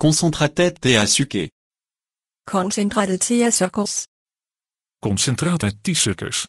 Concentratet à Concentratet teasukkers. Concentratet teasukkers.